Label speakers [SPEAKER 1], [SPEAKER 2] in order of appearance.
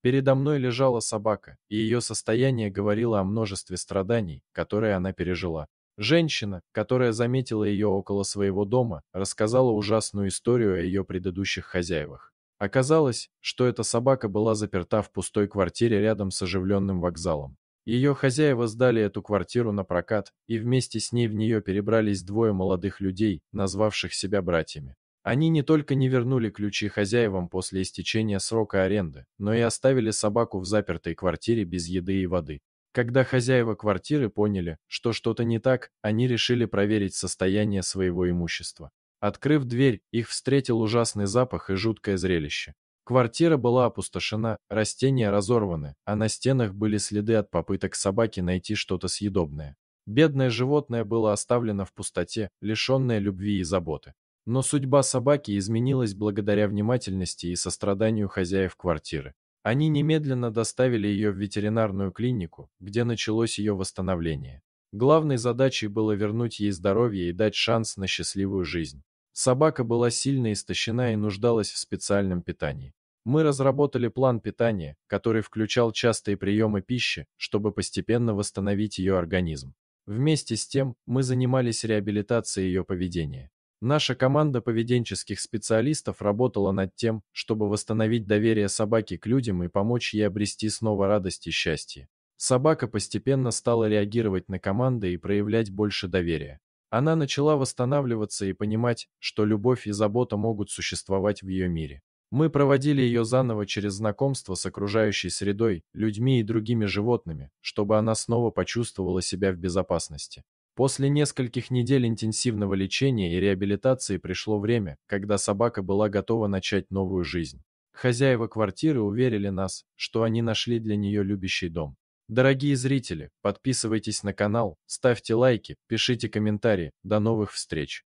[SPEAKER 1] Передо мной лежала собака, и ее состояние говорило о множестве страданий, которые она пережила. Женщина, которая заметила ее около своего дома, рассказала ужасную историю о ее предыдущих хозяевах. Оказалось, что эта собака была заперта в пустой квартире рядом с оживленным вокзалом. Ее хозяева сдали эту квартиру на прокат, и вместе с ней в нее перебрались двое молодых людей, назвавших себя братьями. Они не только не вернули ключи хозяевам после истечения срока аренды, но и оставили собаку в запертой квартире без еды и воды. Когда хозяева квартиры поняли, что что-то не так, они решили проверить состояние своего имущества. Открыв дверь, их встретил ужасный запах и жуткое зрелище. Квартира была опустошена, растения разорваны, а на стенах были следы от попыток собаки найти что-то съедобное. Бедное животное было оставлено в пустоте, лишенное любви и заботы. Но судьба собаки изменилась благодаря внимательности и состраданию хозяев квартиры. Они немедленно доставили ее в ветеринарную клинику, где началось ее восстановление. Главной задачей было вернуть ей здоровье и дать шанс на счастливую жизнь. Собака была сильно истощена и нуждалась в специальном питании. Мы разработали план питания, который включал частые приемы пищи, чтобы постепенно восстановить ее организм. Вместе с тем мы занимались реабилитацией ее поведения. Наша команда поведенческих специалистов работала над тем, чтобы восстановить доверие собаки к людям и помочь ей обрести снова радость и счастье. Собака постепенно стала реагировать на команды и проявлять больше доверия. Она начала восстанавливаться и понимать, что любовь и забота могут существовать в ее мире. Мы проводили ее заново через знакомство с окружающей средой, людьми и другими животными, чтобы она снова почувствовала себя в безопасности. После нескольких недель интенсивного лечения и реабилитации пришло время, когда собака была готова начать новую жизнь. Хозяева квартиры уверили нас, что они нашли для нее любящий дом. Дорогие зрители, подписывайтесь на канал, ставьте лайки, пишите комментарии. До новых встреч!